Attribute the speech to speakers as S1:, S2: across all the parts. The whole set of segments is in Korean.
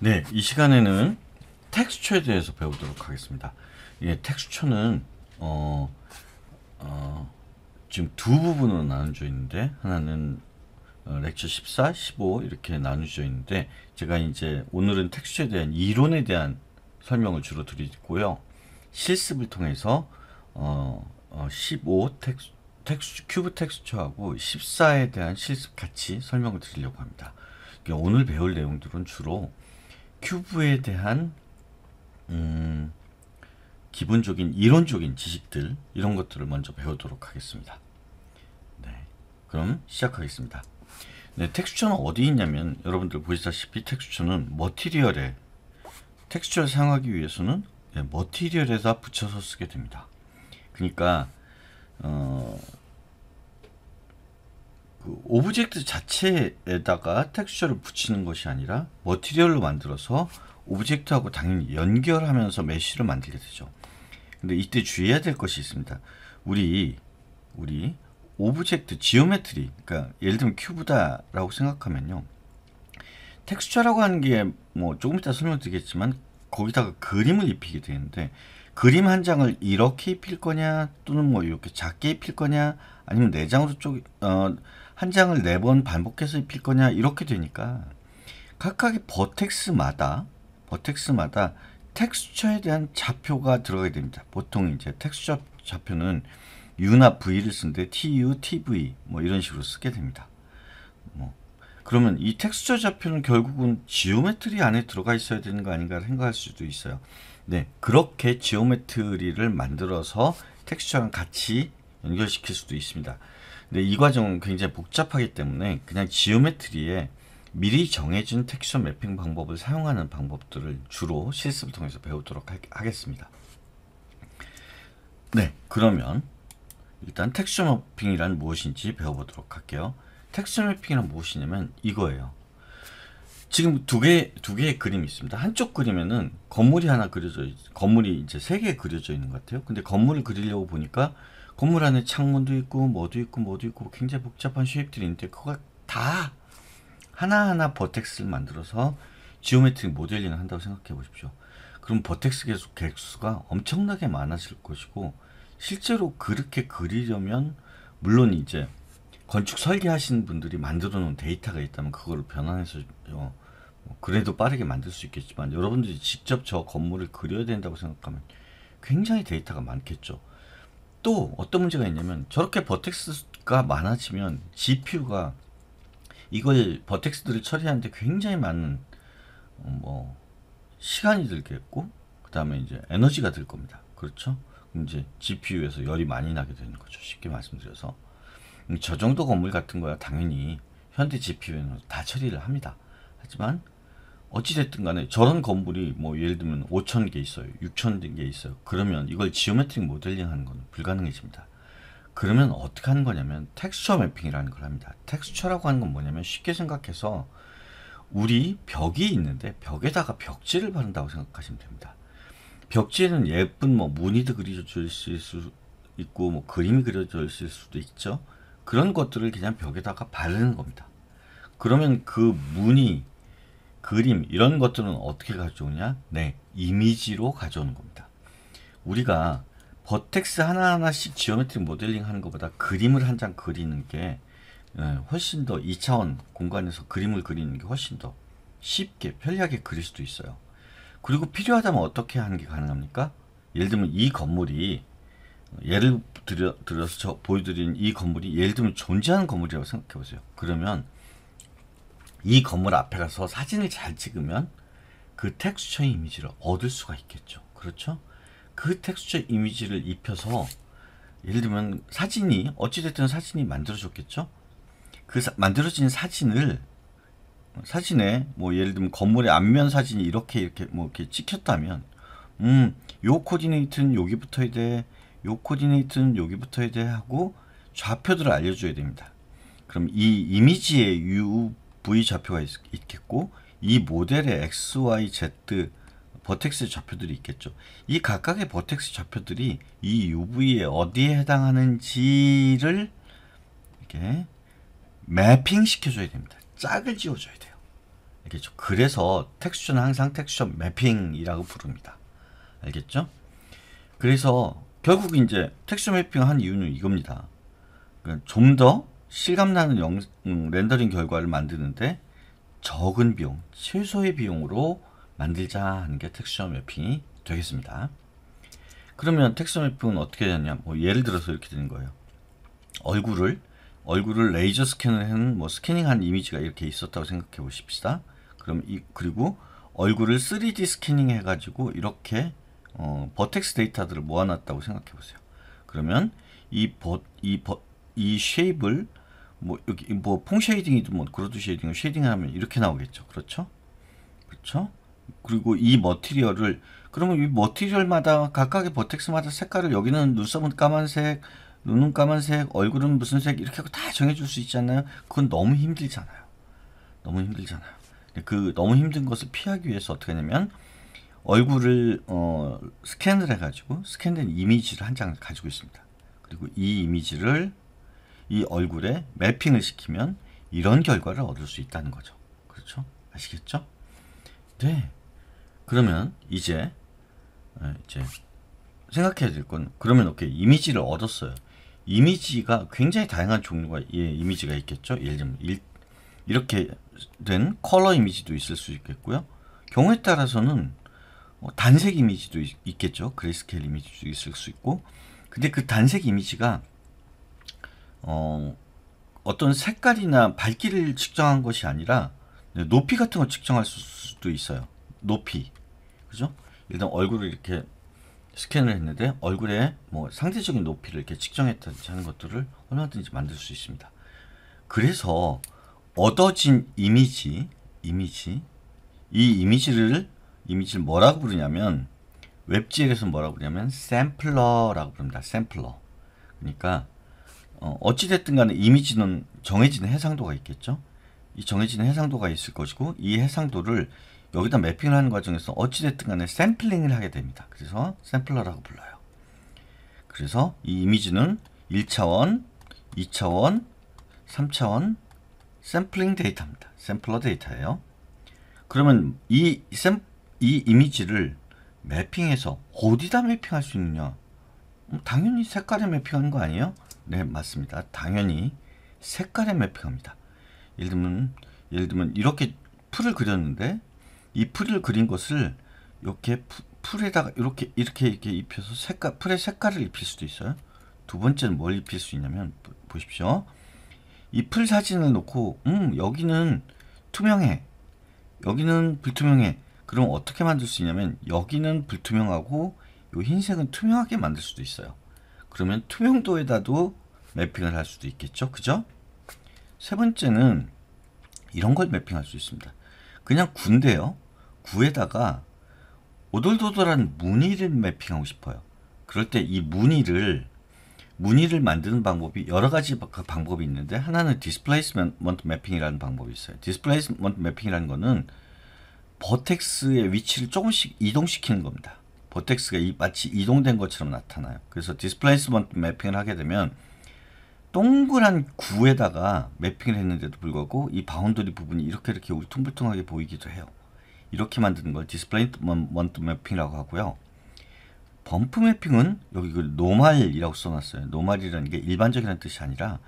S1: 네, 이 시간에는 텍스처에 대해서 배우도록 하겠습니다. 예, 텍스처는 어, 어, 지금 두 부분으로 나눠져 있는데 하나는 어, 렉처 14, 15 이렇게 나누져 있는데 제가 이제 오늘은 텍스처에 대한 이론에 대한 설명을 주로 드리고요. 실습을 통해서 어, 15 어, 텍스, 텍스, 큐브 텍스처하고 14에 대한 실습 같이 설명을 드리려고 합니다. 오늘 배울 내용들은 주로 큐브에 대한 음, 기본적인 이론적인 지식들 이런 것들을 먼저 배우도록 하겠습니다. 네, 그럼 시작하겠습니다. 네, 텍스처는 어디 있냐면 여러분들 보시다시피 텍스처는 머티리얼에 텍스처를 사용하기 위해서는 네, 머티리얼에다 붙여서 쓰게 됩니다. 그러니까 어, 그 오브젝트 자체에다가 텍스처를 붙이는 것이 아니라 머티리얼로 만들어서 오브젝트하고 당연히 연결하면서 메쉬를 만들게 되죠. 근데 이때 주의해야 될 것이 있습니다. 우리 우리 오브젝트 지오메트리 그러니까 예를 들면 큐브다라고 생각하면요. 텍스처라고 하는 게 뭐 조금 이따 설명드리겠지만 거기다가 그림을 입히게 되는데 그림 한 장을 이렇게 입힐 거냐 또는 뭐 이렇게 작게 입힐 거냐 아니면 내 네 장으로 쪽한 어, 장을 네 번 반복해서 입힐 거냐 이렇게 되니까 각각의 버텍스마다 버텍스마다 텍스처에 대한 좌표가 들어가게 됩니다. 보통 이제 텍스처 좌표는 U나 V를 쓰는데 TU, TV 뭐 이런 식으로 쓰게 됩니다. 뭐 그러면 이 텍스처 좌표는 결국은 지오메트리 안에 들어가 있어야 되는 거 아닌가 생각할 수도 있어요. 네, 그렇게 지오메트리를 만들어서 텍스처랑 같이 연결시킬 수도 있습니다. 근데 이 과정은 굉장히 복잡하기 때문에 그냥 지오메트리에 미리 정해진 텍스처 매핑 방법을 사용하는 방법들을 주로 실습을 통해서 배우도록 하, 겠습니다 네, 그러면 일단 텍스처 매핑이란 무엇인지 배워보도록 할게요. 텍스처 매핑이란 무엇이냐면 이거예요. 지금 두 개 두 개의 그림이 있습니다. 한쪽 그림에는 건물이 하나 그려져 있, 건물이 이제 세 개 그려져 있는 것 같아요. 근데 건물을 그리려고 보니까 건물 안에 창문도 있고 뭐도 있고 뭐도 있고 굉장히 복잡한 쉐입들이 있는데 그걸 다 하나하나 버텍스를 만들어서 지오메트릭 모델링을 한다고 생각해 보십시오. 그럼 버텍스 개수, 개수가 엄청나게 많아질 것이고 실제로 그렇게 그리려면 물론 이제 건축 설계하신 분들이 만들어 놓은 데이터가 있다면 그걸 변환해서 어, 뭐 그래도 빠르게 만들 수 있겠지만 여러분들이 직접 저 건물을 그려야 된다고 생각하면 굉장히 데이터가 많겠죠. 또 어떤 문제가 있냐면 저렇게 버텍스가 많아지면 GPU가 이걸 버텍스들을 처리하는데 굉장히 많은 어, 뭐 시간이 들겠고 그 다음에 이제 에너지가 들 겁니다. 그렇죠? 이제 GPU에서 열이 많이 나게 되는 거죠. 쉽게 말씀드려서. 음, 저 정도 건물 같은 거야 당연히 현대 GPU는 다 처리를 합니다. 하지만 어찌됐든 간에 저런 건물이 뭐 예를 들면 5천 개 있어요. 6천 개 있어요. 그러면 이걸 지오메트릭 모델링 하는 건 불가능해집니다. 그러면 어떻게 하는 거냐면 텍스처 맵핑이라는 걸 합니다. 텍스처라고 하는 건 뭐냐면 쉽게 생각해서 우리 벽이 있는데 벽에다가 벽지를 바른다고 생각하시면 됩니다. 벽지에는 예쁜 뭐 무늬도 그려져 있을 수 있고 뭐 그림이 그려져 있을 수도 있죠. 그런 것들을 그냥 벽에다가 바르는 겁니다. 그러면 그 무늬, 그림 이런 것들은 어떻게 가져오냐? 네, 이미지로 가져오는 겁니다. 우리가 버텍스 하나하나씩 지오메트리 모델링 하는 것보다 그림을 한 장 그리는 게 예, 훨씬 더 2차원 공간에서 그림을 그리는 게 훨씬 더 쉽게 편리하게 그릴 수도 있어요. 그리고 필요하다면 어떻게 하는 게 가능합니까? 예를 들면 이 건물이 예를 들여, 들어서 저 보여드린 이 건물이 예를 들면 존재하는 건물이라고 생각해 보세요. 그러면 이 건물 앞에 가서 사진을 잘 찍으면 그 텍스처 이미지를 얻을 수가 있겠죠. 그렇죠? 그 텍스처 이미지를 입혀서 예를 들면 사진이 어찌됐든 사진이 만들어졌겠죠. 그 사, 만들어진 사진을 사진에 뭐 예를 들면 건물의 앞면 사진이 이렇게 이렇게 뭐 이렇게 찍혔다면 음요 코디네이트는 여기부터야 돼요 코디네이트는 여기부터 이제 하고 좌표들을 알려줘야 됩니다. 그럼 이 이미지에 UV 좌표가 있, 겠고이 모델의 X, Y, Z 버텍스 좌표들이 있겠죠. 이 각각의 버텍스 좌표들이 이 UV에 어디에 해당하는지를 이렇게 매핑 시켜줘야 됩니다. 짝을 지어줘야 돼요. 알겠죠? 그래서 텍스처는 항상 텍스처 매핑이라고 부릅니다. 알겠죠? 그래서 결국 이제 텍스처 매핑한 을 이유는 이겁니다. 그러니까 좀더 실감나는 영, 음, 렌더링 결과를 만드는데 적은 비용, 최소의 비용으로 만들자 하는 게 텍스처 매핑이 되겠습니다. 그러면 텍스처 매핑은 어떻게 되냐? 뭐 예를 들어서 이렇게 되는 거예요. 얼굴을 얼굴을 레이저 스캔을 한뭐 스캐닝한 이미지가 이렇게 있었다고 생각해 보십시다. 그럼 이 그리고 얼굴을 3D 스캐닝 해가지고 이렇게 어, 버텍스 데이터들을 모아놨다고 생각해 보세요. 그러면 이 버, 이 버, 이 쉐입을 뭐 여기 뭐 퐁 쉐이딩이든 뭐 그로드 쉐이딩을 쉐이딩하면 이렇게 나오겠죠. 그렇죠? 그렇죠? 그리고 이 머티리얼을 그러면 이 머티리얼마다 각각의 버텍스마다 색깔을 여기는 눈썹은 까만색, 눈은 까만색, 얼굴은 무슨 색 이렇게 다 정해줄 수 있잖아요. 그건 너무 힘들잖아요. 너무 힘들잖아요. 그 너무 힘든 것을 피하기 위해서 어떻게 하냐면 얼굴을 어, 스캔을 해가지고 스캔된 이미지를 한 장 가지고 있습니다. 그리고 이 이미지를 이 얼굴에 매핑을 시키면 이런 결과를 얻을 수 있다는 거죠. 그렇죠? 아시겠죠? 네. 그러면 이제 어, 이제 생각해야 될 건 그러면 오케이 이미지를 얻었어요. 이미지가 굉장히 다양한 종류가 예, 이미지가 있겠죠. 예를 들면 일, 이렇게 된 컬러 이미지도 있을 수 있겠고요. 경우에 따라서는 뭐 단색 이미지도 있, 겠죠 그레이스케일 이미지도 있을 수 있고 근데 그 단색 이미지가 어, 어떤 색깔이나 밝기를 측정한 것이 아니라 네, 높이 같은 걸 측정할 수도 있어요 높이 그죠 일단 얼굴을 이렇게 스캔을 했는데 얼굴에 뭐 상대적인 높이를 이렇게 측정했다든지 하는 것들을 얼마든지 만들 수 있습니다 그래서 얻어진 이미지 이미지 이 이미지를 이미지를 뭐라고 부르냐면 웹지 l 에서 뭐라고 부르냐면 샘플러라고 부릅니다. 샘플러. 그러니까 어, 찌됐든 간에 이미지는 정해진 해상도가 있겠죠. 이 정해진 해상도가 있을 것이고 이 해상도를 여기다 매핑을 하는 과정에서 어찌됐든 간에 샘플링을 하게 됩니다. 그래서 샘플러라고 불러요. 그래서 이 이미지는 1차원, 2차원, 3차원 샘플링 데이터입니다. 샘플러 데이터예요. 그러면 이 샘플 러이 이미지를 매핑해서 어디다 매핑할 수 있느냐? 음, 당연히 색깔에 매핑하는 거 아니에요? 네, 맞습니다. 당연히 색깔에 매핑합니다. 예를 들면, 예를 들면 이렇게 풀을 그렸는데 이 풀을 그린 것을 이렇게 풀에다가 이렇게 이렇게 이렇게 입혀서 색깔 풀의 색깔을 입힐 수도 있어요. 두 번째는 뭘 입힐 수 있냐면 보십시오. 이 풀 사진을 놓고 음 여기는 투명해, 여기는 불투명해. 그럼 어떻게 만들 수 있냐면 여기는 불투명하고 이 흰색은 투명하게 만들 수도 있어요. 그러면 투명도에다도 매핑을 할 수도 있겠죠. 그죠? 세 번째는 이런 걸 매핑할 수 있습니다. 그냥 군데요. 구에다가 오돌도돌한 무늬를 매핑하고 싶어요. 그럴 때 이 무늬를 무늬를 만드는 방법이 여러 가지 그 방법이 있는데 하나는 디스플레이스먼트 매핑이라는 방법이 있어요. 디스플레이스먼트 매핑이라는 거는 버텍스의 위치를 조금씩 이동시키는 겁니다. 버텍스가 이, 마치 이동된 것처럼 나타나요. 그래서 디스플레이스먼트 매핑을 하게 되면 동그란 구에다가 매핑을 했는데도 불구하고 이 바운더리 부분이 이렇게 이렇게 울퉁불퉁하게 보이기도 해요. 이렇게 만드는 걸 디스플레이먼트 매핑이라고 하고요. 범프 매핑은 여기 그 노말이라고 써놨어요. 노말이라는 게 일반적이라는 뜻이 아니라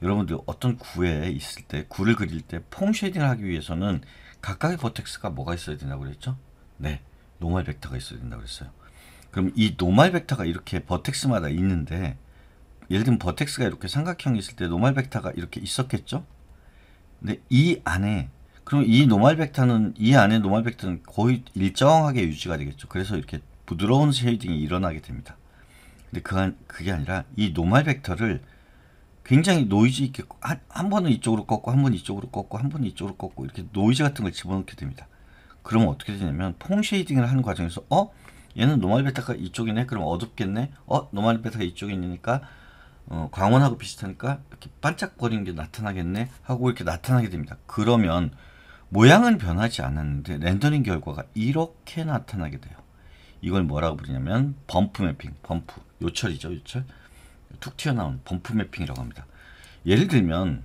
S1: 여러분들 어떤 구에 있을 때 구를 그릴 때 폼 쉐딩을 하기 위해서는 각각의 버텍스가 뭐가 있어야 된다고 그랬죠? 네, 노말 벡터가 있어야 된다고 그랬어요. 그럼 이 노말 벡터가 이렇게 버텍스마다 있는데 예를 들면 버텍스가 이렇게 삼각형이 있을 때 노말 벡터가 이렇게 있었겠죠? 근데 이 안에 그럼 이 노말 벡터는 이 안에 노말 벡터는 거의 일정하게 유지가 되겠죠. 그래서 이렇게 부드러운 쉐이딩이 일어나게 됩니다. 근데 그 그게 아니라 이 노말 벡터를 굉장히 노이즈 있게 한, 한 번은 이쪽으로 꺾고 한 번은 이쪽으로 꺾고 한 번은 이쪽으로 꺾고 이렇게 노이즈 같은 걸 집어넣게 됩니다. 그러면 어떻게 되냐면 폰 쉐이딩을 하는 과정에서 어? 얘는 노말 베타가 이쪽이네? 그럼 어둡겠네? 어? 노말 베타가 이쪽이니까 어, 광원하고 비슷하니까 이렇게 반짝거리는 게 나타나겠네? 하고 이렇게 나타나게 됩니다. 그러면 모양은 변하지 않았는데 렌더링 결과가 이렇게 나타나게 돼요. 이걸 뭐라고 부르냐면 범프 매핑, 범프, 요철이죠, 요철. 툭 튀어나온 범프 매핑이라고 합니다. 예를 들면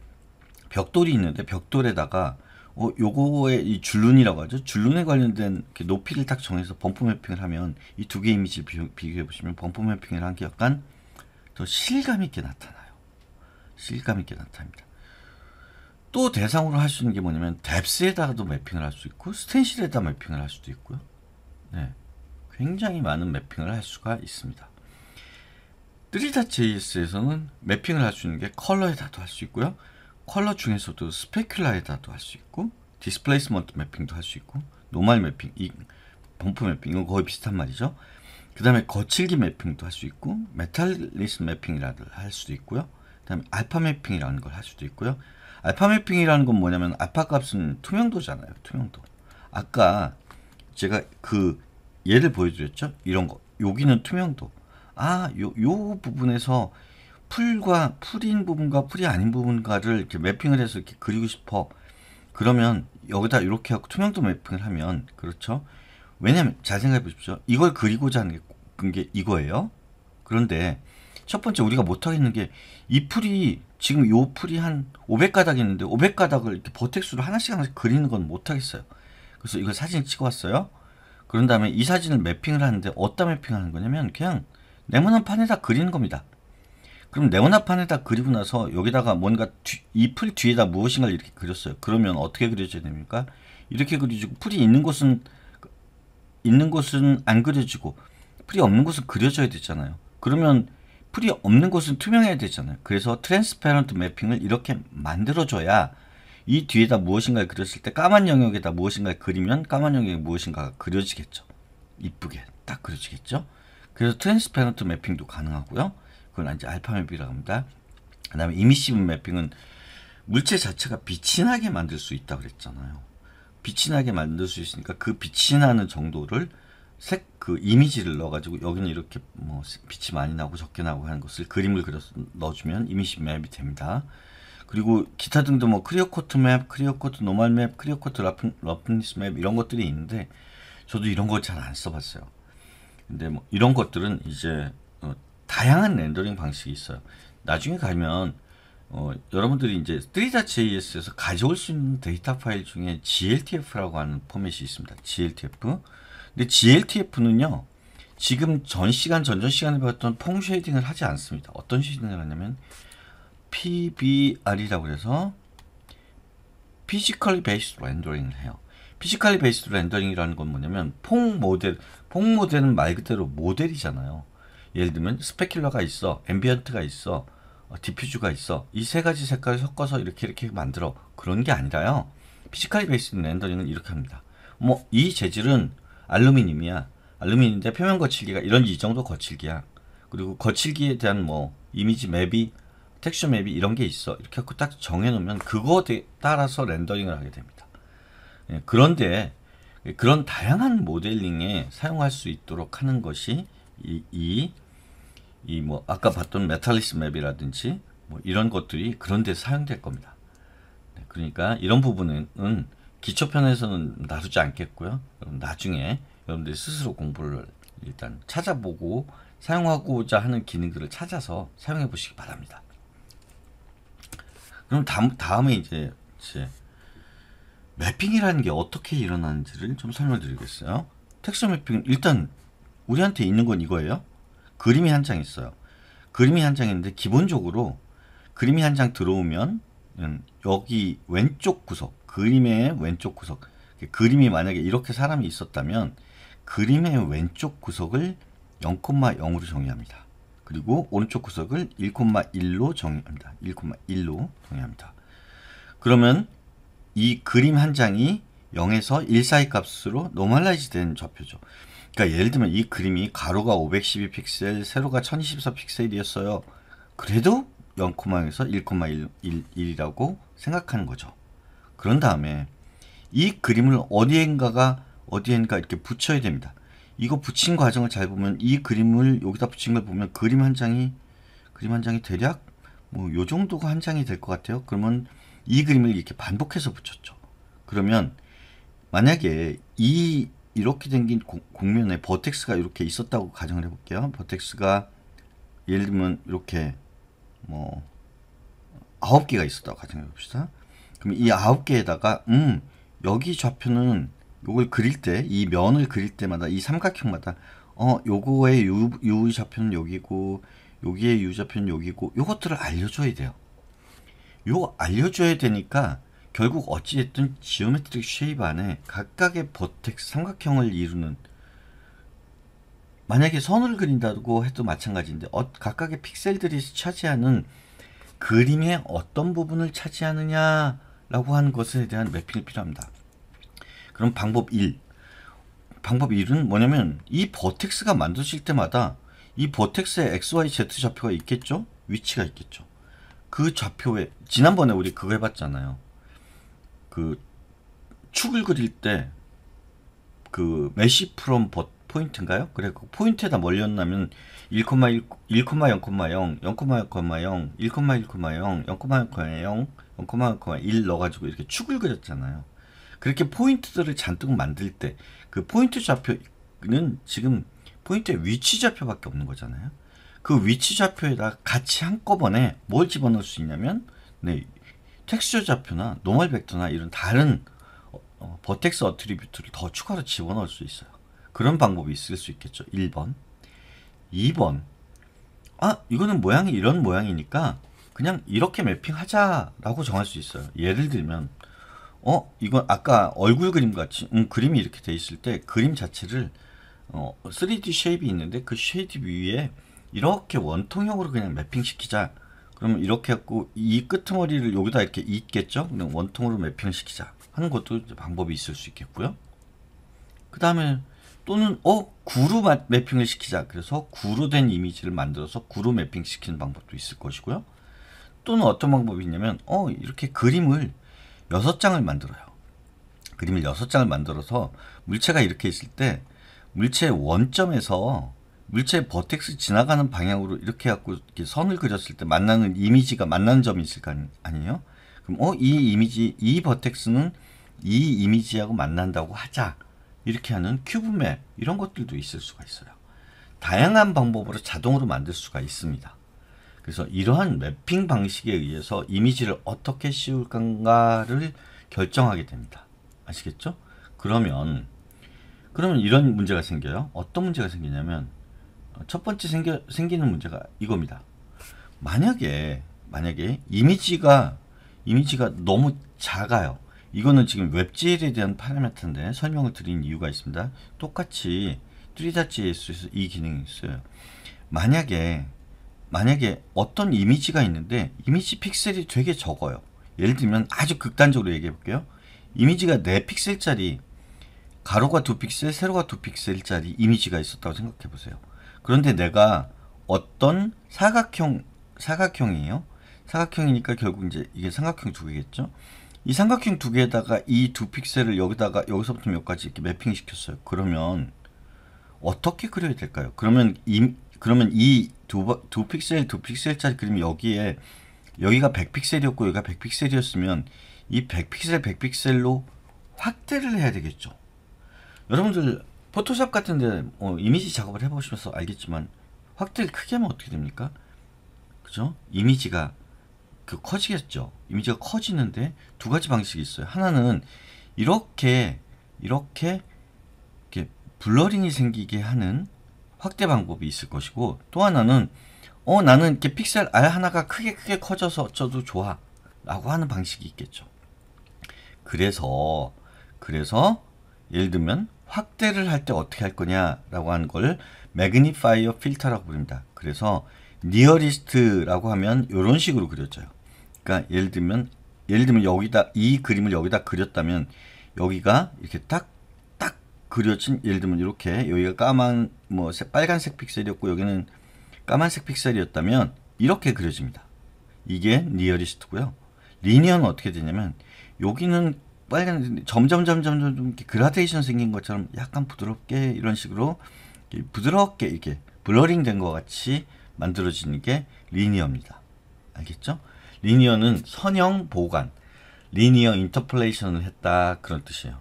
S1: 벽돌이 있는데 벽돌에다가 어, 요거의 이 줄눈이라고 하죠. 줄눈에 관련된 높이를 딱 정해서 범프 매핑을 하면 이 두 개의 이미지를 비교, 해 보시면 범프 매핑을 한 게 약간 더 실감 있게 나타나요. 실감 있게 나타납니다. 또 대상으로 할 수 있는 게 뭐냐면 뎁스에다가도 매핑을 할 수 있고 스텐실에다 매핑을 할 수도 있고요. 네. 굉장히 많은 매핑을 할 수가 있습니다. 뜨리다 JS에서는 매핑을 할 수 있는 게 컬러에다도 할 수 있고요. 컬러 중에서도 스페큘라에다도 할 수 있고 디스플레이스먼트 매핑도 할 수 있고 노멀 매핑, 이, 범프 매핑 이건 거의 비슷한 말이죠. 그 다음에 거칠기 매핑도 할 수 있고 메탈리스 매핑이라도 할 수도 있고요. 그 다음에 알파 매핑이라는 걸 할 수도 있고요. 알파 매핑이라는 건 뭐냐면 알파 값은 투명도잖아요. 투명도. 아까 제가 그 예를 보여드렸죠. 이런 거. 여기는 투명도. 아, 요, 요 부분에서 풀과 풀인 부분과 풀이 아닌 부분과를 이렇게 매핑을 해서 이렇게 그리고 싶어. 그러면 여기다 이렇게 하고 투명도 매핑을 하면 그렇죠. 왜냐면 잘 생각해 보십시오. 이걸 그리고자 하는 게 그 이거예요. 그런데 첫 번째 우리가 못 하겠는 게 이 풀이 지금 요 풀이 한 500가닥 있는데 500가닥을 이렇게 버텍스로 하나씩 하나씩 그리는 건 못 하겠어요. 그래서 이걸 사진을 찍어 왔어요. 그런 다음에 이 사진을 매핑을 하는데 어떤다 매핑하는 거냐면 그냥 네모난 판에다 그리는 겁니다. 그럼 네모난 판에다 그리고 나서 여기다가 뭔가 뒤, 잎을 뒤에다 무엇인가를 이렇게 그렸어요. 그러면 어떻게 그려져야 됩니까? 이렇게 그려지고 풀이 있는 곳은 있는 곳은 안 그려지고 풀이 없는 곳은 그려져야 되잖아요. 그러면 풀이 없는 곳은 투명해야 되잖아요. 그래서 트랜스페런트 매핑을 이렇게 만들어줘야 이 뒤에다 무엇인가를 그렸을 때 까만 영역에다 무엇인가를 그리면 까만 영역에 무엇인가가 그려지겠죠. 이쁘게 딱 그려지겠죠. 그래서 트랜스페런트 매핑도 가능하고요. 그건 이제 알파 맵이라고 합니다. 그 다음에 이미시브 매핑은 물체 자체가 빛이 나게 만들 수 있다고 그랬잖아요. 빛이 나게 만들 수 있으니까 그 빛이 나는 정도를 색, 그 이미지를 넣어가지고 여기는 이렇게 뭐 빛이 많이 나고 적게 나고 하는 것을 그림을 그려서 넣어주면 이미지 맵이 됩니다. 그리고 기타 등도 뭐 크리어 코트 맵, 크리어 코트 노멀 맵, 크리어 코트 러프, 러프니스 맵 이런 것들이 있는데 저도 이런 거 잘 안 써봤어요. 근데 뭐 이런 것들은 이제 어, 다양한 렌더링 방식이 있어요. 나중에 가면 어, 여러분들이 이제 3.js에서 가져올 수 있는 데이터 파일 중에 gltf라고 하는 포맷이 있습니다. gltf. 근데 gltf는요. 지금 전 시간 전전 시간에 봤던펑 쉐이딩을 하지 않습니다. 어떤 쉐이딩을 하냐면 PBR이라고 해서 피지컬리 베이스 렌더링을 해요. 피지컬리 베이스 렌더링이라는 건 뭐냐면 퐁 모델 홍모델은 말 그대로 모델이잖아요. 예를 들면 스페큘러가 있어, 앰비언트가 있어, 어, 디퓨즈가 있어. 이 세 가지 색깔을 섞어서 이렇게 이렇게 만들어. 그런 게 아니라요. 피지컬 이 베이스드 렌더링은 이렇게 합니다. 뭐 이 재질은 알루미늄이야. 알루미늄인데 표면 거칠기가 이런 이 정도 거칠기야. 그리고 거칠기에 대한 뭐 이미지 맵이 텍스처 맵이 이런 게 있어. 이렇게 딱 정해놓으면 그거에 따라서 렌더링을 하게 됩니다. 예, 그런데 그런 다양한 모델링에 사용할 수 있도록 하는 것이 이 이 뭐 아까 봤던 메탈리스 맵이라든지 뭐 이런 것들이 그런 데 사용될 겁니다. 네, 그러니까 이런 부분은 기초편에서는 다루지 않겠고요. 나중에 여러분들이 스스로 공부를 일단 찾아보고 사용하고자 하는 기능들을 찾아서 사용해 보시기 바랍니다. 그럼 다음, 다음에 이제, 이제 매핑이라는 게 어떻게 일어나는지를 좀 설명드리겠어요. 텍스처 매핑 일단 우리한테 있는 건 이거예요. 그림이 한 장 있어요. 그림이 한 장인데 기본적으로 그림이 한 장 들어오면 여기 왼쪽 구석, 그림의 왼쪽 구석 그림이 만약에 이렇게 사람이 있었다면 그림의 왼쪽 구석을 0,0으로 정의합니다. 그리고 오른쪽 구석을 1,1로 정의합니다. 1,1로 정의합니다. 그러면 이 그림 한 장이 0에서 1 사이 값으로 노멀라이즈 된 좌표죠. 그러니까 예를 들면 이 그림이 가로가 512픽셀, 세로가 1024픽셀이었어요. 그래도 0,0에서 1,1이라고 생각하는 거죠. 그런 다음에 이 그림을 어디엔가가 어디엔가 이렇게 붙여야 됩니다. 이거 붙인 과정을 잘 보면 이 그림을 여기다 붙인 걸 보면 그림 한 장이 그림 한 장이 대략 뭐요 정도가 한 장이 될 것 같아요. 그러면 이 그림을 이렇게 반복해서 붙였죠. 그러면 만약에 이 이렇게 생긴 곡면에 버텍스가 이렇게 있었다고 가정을 해볼게요. 버텍스가 예를 들면 이렇게 뭐 아홉 개가 있었다고 가정해 봅시다. 그럼 이 아홉 개에다가 음 여기 좌표는 요걸 그릴 때 이 면을 그릴 때마다 이 삼각형마다 어 요거의 요, 요 좌표는 여기고 여기에 유자표는 여기고 이것들을 알려줘야 돼요. 요거 알려줘야 되니까 결국 어찌됐든 지오메트릭 쉐입 안에 각각의 버텍스 삼각형을 이루는 만약에 선을 그린다고 해도 마찬가지인데 어, 각각의 픽셀들이 차지하는 그림의 어떤 부분을 차지하느냐라고 하는 것에 대한 매핑이 필요합니다. 그럼 방법 1. 방법 1은 뭐냐면 이 버텍스가 만들어 때마다 이보텍스에 XYZ 좌표가 있겠죠? 위치가 있겠죠. 그 좌표에 지난번에 우리 그거 해봤잖아요. 그 축을 그릴 때 그 메시 프롬 버 포인트인가요? 그래 그 포인트에다 멀렸나면 1,1, 1,0, 0,0, 0,0,0, 1,1,0, 0,0,0, 0,1 0 0 0 0 0 0 0 0 0 0 0 0 0 0 0 0 0 0 0 0 0 0 0 0 0 0 0 0 0 0 0 0 0 0 0 0 0 0 0 0 0 0 0 0 0 0 0 0 0 0어가지0 이렇게 0을그렸0아요그0게포인0들을잔0 만들 때0 그 포인트 0표는지0 포인트의 위치 좌표밖에 없는 거잖아요. 그 위치 좌표에다 같이 한꺼번에 뭘 집어넣을 수 있냐면 네, 텍스처 좌표나 노멀 벡터나 이런 다른 어, 어 버텍스 어트리뷰트를 더 추가로 집어넣을 수 있어요. 그런 방법이 있을 수 있겠죠. 1번. 2번. 아, 이거는 모양이 이런 모양이니까 그냥 이렇게 매핑하자라고 정할 수 있어요. 예를 들면 어, 이건 아까 얼굴 그림 같이 음, 그림이 이렇게 돼 있을 때 그림 자체를 어, 3D 쉐입이 있는데 그 쉐입 위에 이렇게 원통형으로 그냥 매핑시키자. 그러면 이렇게 하고이 끄트머리를 여기다 이렇게 있겠죠? 그냥 원통으로 매핑시키자 하는 것도 방법이 있을 수 있겠고요. 그 다음에 또는 어 구로 매핑을 시키자. 그래서 구로 된 이미지를 만들어서 구로 매핑 시키는 방법도 있을 것이고요. 또는 어떤 방법이 있냐면 어 이렇게 그림을 여섯 장을 만들어요. 그림을 여섯 장을 만들어서 물체가 이렇게 있을 때 물체의 원점에서 물체의 버텍스 지나가는 방향으로 이렇게 갖고 이렇게 선을 그렸을 때 만나는 이미지가 만나는 점이 있을 거 아니에요? 그럼 어 이 이미지 이 버텍스는 이 이미지하고 만난다고 하자 이렇게 하는 큐브맵 이런 것들도 있을 수가 있어요. 다양한 방법으로 자동으로 만들 수가 있습니다. 그래서 이러한 맵핑 방식에 의해서 이미지를 어떻게 씌울 건가를 결정하게 됩니다. 아시겠죠? 그러면 그러면 이런 문제가 생겨요. 어떤 문제가 생기냐면 어, 첫 번째 생겨, 생기는 문제가 이겁니다. 만약에 만약에 이미지가 이미지가 너무 작아요. 이거는 지금 웹젤에 대한 파라미터인데 설명을 드린 이유가 있습니다. 똑같이 3.js에서 이 기능이 있어요. 만약에 만약에 어떤 이미지가 있는데 이미지 픽셀이 되게 적어요. 예를 들면 아주 극단적으로 얘기해 볼게요. 이미지가 4픽셀짜리 가로가 두 픽셀, 세로가 두 픽셀짜리 이미지가 있었다고 생각해 보세요. 그런데 내가 어떤 사각형, 사각형이에요. 사각형이니까 결국 이제 이게 삼각형 두 개겠죠. 이 삼각형 두 개에다가 이 두 픽셀을 여기다가 여기서부터 몇까지 이렇게 매핑 시켰어요. 그러면 어떻게 그려야 될까요? 그러면 이 그러면 이두두 픽셀 두 픽셀짜리 그림이 여기에 여기가 100픽셀이었고 여기가 100픽셀이었으면 이 100픽셀 100픽셀로 확대를 해야 되겠죠. 여러분들 포토샵 같은데 어, 이미지 작업을 해보시면서 알겠지만 확대를 크게 하면 어떻게 됩니까? 그죠? 이미지가 그 커지겠죠. 이미지가 커지는데 두 가지 방식이 있어요. 하나는 이렇게 이렇게 이렇게 블러링이 생기게 하는 확대 방법이 있을 것이고 또 하나는 어 나는 이렇게 픽셀 R 하나가 크게 크게 커져서 어쩌도 좋아 라고 하는 방식이 있겠죠. 그래서 그래서 예를 들면 확대를 할 때 어떻게 할 거냐라고 하는 걸 매그니파이어 필터라고 부릅니다. 그래서 니어리스트라고 하면 이런 식으로 그려져요. 그러니까 예를 들면 예를 들면 여기다 이 그림을 여기다 그렸다면 여기가 이렇게 딱 딱 그려진 예를 들면 이렇게 여기가 까만 뭐 빨간색 픽셀이었고 여기는 까만색 픽셀이었다면 이렇게 그려집니다. 이게 리얼리스트고요 리니어는 어떻게 되냐면 여기는 빨간 점점 점점 점점 이렇게 그라데이션 생긴 것처럼 약간 부드럽게 이런 식으로 이렇게 부드럽게 이렇게 블러링 된 것 같이 만들어지는 게 리니어입니다. 알겠죠? 리니어는 선형 보관, 리니어 인터플레이션을 했다 그런 뜻이에요.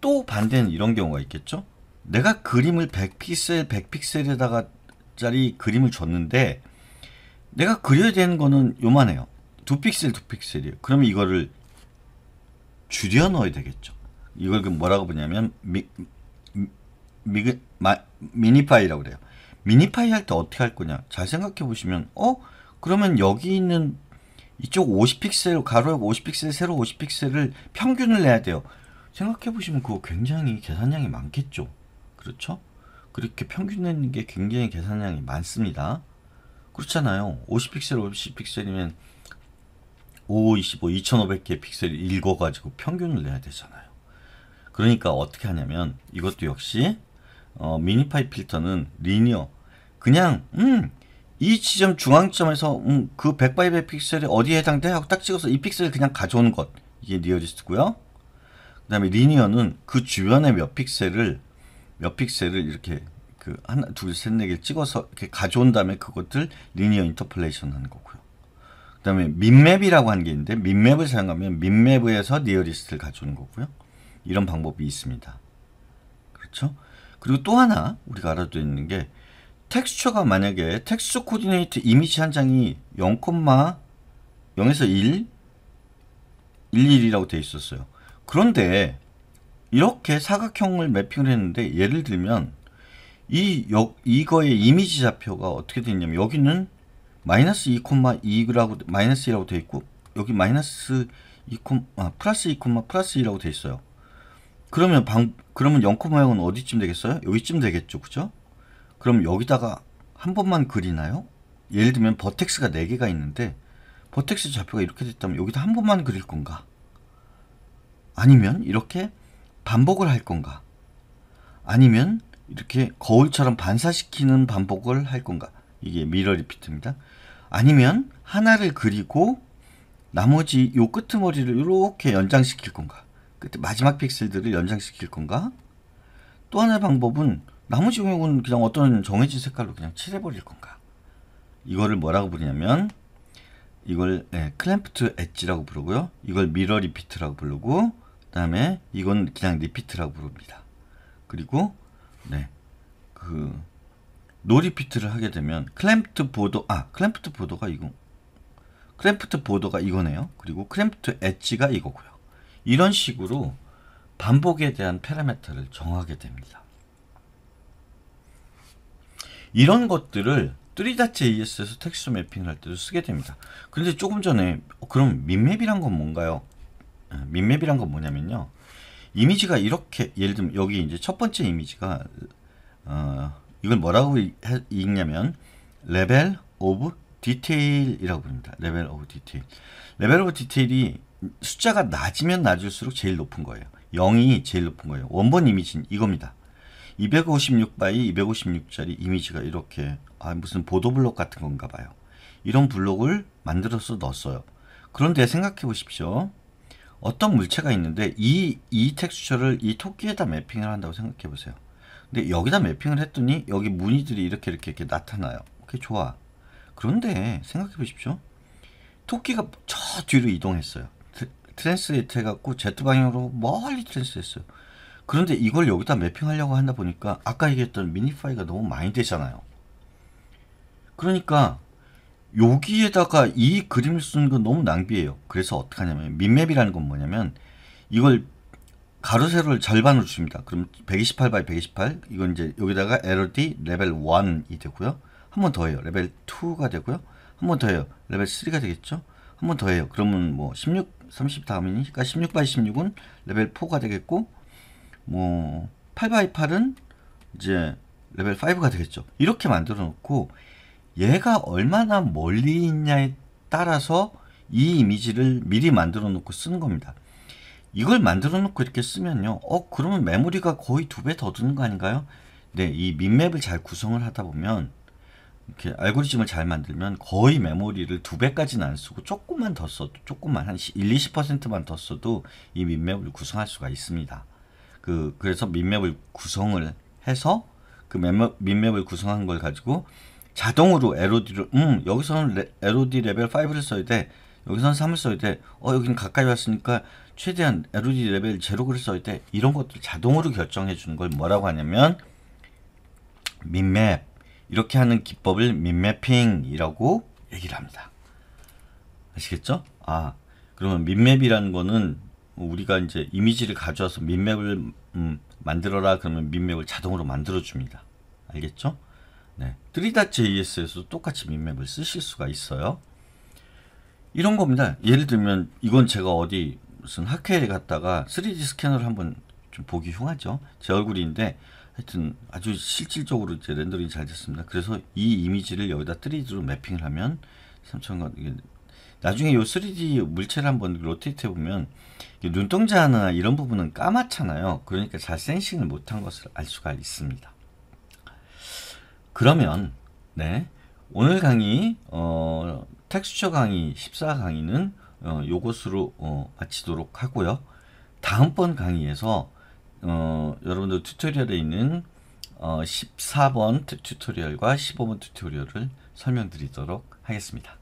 S1: 또 반대는 이런 경우가 있겠죠? 내가 그림을 100픽셀 100픽셀에다가 짜리 그림을 줬는데 내가 그려야 되는 거는 요만해요. 2픽셀 2픽셀이에요. 그러면 이거를 줄여 넣어야 되겠죠. 이걸 그 뭐라고 보냐면 미, 미, 그 미, 니파이라고 그래요. 미니파이 할 때 어떻게 할 거냐? 잘 생각해 보시면 어? 그러면 여기 있는 이쪽 50픽셀 가로 50픽셀 세로 50픽셀을 평균을 내야 돼요. 생각해 보시면 그거 굉장히 계산량이 많겠죠. 그렇죠? 그렇게 평균 내는 게 굉장히 계산량이 많습니다. 그렇잖아요. 50픽셀, 50픽셀이면 5525, 2500개 픽셀 을 읽어가지고 평균을 내야 되잖아요. 그러니까 어떻게 하냐면 이것도 역시 어, 미니파이 필터는 리니어 그냥 음, 이 지점 중앙점에서 음, 그 100바이 브의 픽셀이 어디에 해당돼 하고 딱 찍어서 이 픽셀을 그냥 가져오는 것 이게 리어리스트고요. 그 다음에 리니어는 그 주변에 몇 픽셀을 몇 픽셀을 이렇게 그 하나 둘셋네개 찍어서 이렇게 가져온 다음에 그것들 리니어 인터플레이션 하는 거고요. 그 다음에 민맵이라고 하는 게 있는데 민맵을 사용하면 민맵에서 니어리스트를 가져오는 거고요. 이런 방법이 있습니다. 그렇죠? 그리고 또 하나 우리가 알아둬야 되는 게 텍스처가 만약에 텍스처 코디네이트 이미지 한 장이 0, 0에서 1, 1, 1이라고 되어 있었어요. 그런데 이렇게 사각형을 매핑을 했는데 예를 들면 이 역, 이거의 이미지 좌표가 어떻게 되냐면 여기는 마이너스 2,2라고 마이너스 2라고 되어 있고 여기 마이너스 2, 아, 플러스 2, 플러스 2라고 되어 있어요. 그러면 방 그러면 0,0은 어디쯤 되겠어요? 여기쯤 되겠죠. 그죠? 그럼 여기다가 한 번만 그리나요? 예를 들면 버텍스가 4개가 있는데 버텍스 좌표가 이렇게 됐다면 여기다 한 번만 그릴 건가? 아니면 이렇게 반복을 할 건가? 아니면 이렇게 거울처럼 반사시키는 반복을 할 건가? 이게 미러 리피트입니다. 아니면 하나를 그리고 나머지 요 끄트머리를 이렇게 연장시킬 건가? 그때 마지막 픽셀들을 연장시킬 건가? 또 하나의 방법은 나머지 영역은 그냥 어떤 정해진 색깔로 그냥 칠해버릴 건가? 이거를 뭐라고 부르냐면 이걸 네, 클램프트 엣지라고 부르고요. 이걸 미러 리피트라고 부르고 그 다음에 이건 그냥 리피트라고 부릅니다. 그리고 네그 노리피트를 하게 되면 클램프트 보도 아 클램프트 보도가 이거 클램프트 보도가 이거네요. 그리고 클램프트 엣지가 이거고요. 이런 식으로 반복에 대한 파라메터를 정하게 됩니다. 이런 것들을 뚜리닷JS에서 텍스트 매핑을 할 때도 쓰게 됩니다. 그런데 조금 전에 어, 그럼 민맵이란 건 뭔가요? 예, 민맵이란 건 뭐냐면요. 이미지가 이렇게 예를 들면 여기 이제 첫 번째 이미지가 어, 이걸 뭐라고 읽냐면 레벨 오브 디테일이라고 부릅니다. 레벨 오브 디테일. 레벨 오브 디테일이 숫자가 낮으면 낮을수록 제일 높은 거예요. 0이 제일 높은 거예요. 원본 이미지는 이겁니다. 256바이 256짜리 이미지가 이렇게 아, 무슨 보도블록 같은 건가 봐요. 이런 블록을 만들어서 넣었어요. 그런데 생각해 보십시오. 어떤 물체가 있는데 이, 이 텍스처를 이 토끼에다 매핑을 한다고 생각해 보세요. 근데 여기다 매핑을 했더니 여기 무늬들이 이렇게 이렇게 이렇게 나타나요. 오케이 좋아. 그런데 생각해 보십시오. 토끼가 저 뒤로 이동했어요. 트랜스레이트 해갖고 Z 방향으로 멀리 트랜스했어요. 그런데 이걸 여기다 매핑하려고 한다 보니까 아까 얘기했던 미니파이가 너무 많이 되잖아요. 그러니까 여기에다가 이 그림을 쓰는 건 너무 낭비예요. 그래서 어떻게 하냐면 민맵이라는 건 뭐냐면 이걸 가로 세로를 절반으로 줍니다. 그럼 128 by 128 이건 이제 여기다가 LOD 레벨 1이 되고요. 한번 더 해요. 레벨 2가 되고요. 한번 더 해요. 레벨 3가 되겠죠. 한번 더 해요. 그러면 뭐 16, 30 다음이니까 16 by 16은 레벨 4가 되겠고 뭐8 b 8은 이제 레벨 5가 되겠죠. 이렇게 만들어 놓고 얘가 얼마나 멀리 있냐에 따라서 이 이미지를 미리 만들어 놓고 쓰는 겁니다. 이걸 만들어 놓고 이렇게 쓰면요. 어, 그러면 메모리가 거의 두 배 더 드는 거 아닌가요? 네, 이 민맵을 잘 구성을 하다 보면 이렇게 알고리즘을 잘 만들면 거의 메모리를 두 배까지는 안 쓰고 조금만 더 써도 조금만 한 1, 20%만 더 써도 이 민맵을 구성할 수가 있습니다. 그 그래서 민맵을 구성을 해서 그맵 민맵을 구성한 걸 가지고 자동으로 LOD를 음 여기서는 레, LOD 레벨 5를 써야 돼 여기서는 3을 써야 돼어 여기는 가까이 왔으니까 최대한 LOD e 레벨 제로 글을 써올 때 이런 것들 자동으로 결정해 주는 걸 뭐라고 하냐면 민맵 이렇게 하는 기법을 민맵핑이라고 얘기를 합니다. 아시겠죠? 아 그러면 민맵이라는 거는 우리가 이제 이미지를 가져와서 민맵을 음, 만들어라 그러면 민맵을 자동으로 만들어 줍니다. 알겠죠? 네, 3.js에서도 똑같이 민맵을 쓰실 수가 있어요. 이런 겁니다. 예를 들면 이건 제가 어디 무슨 학회를 갔다가 3D 스캐너를 한번 좀 보기 흉하죠. 제 얼굴인데 하여튼 아주 실질적으로 이제 렌더링이 잘 됐습니다. 그래서 이 이미지를 여기다 3D로 매핑을 하면 3천간 나중에 요 3D 물체를 한번 로테이트 해보면 눈동자나 이런 부분은 까맣잖아요. 그러니까 잘 센싱을 못한 것을 알 수가 있습니다. 그러면 네 오늘 강의 어, 텍스처 강의 14강의는 어, 요것으로 어, 마치도록 하고요. 다음번 강의에서 어, 여러분들 튜토리얼에 있는 어, 14번 튜토리얼과 15번 튜토리얼을 설명드리도록 하겠습니다.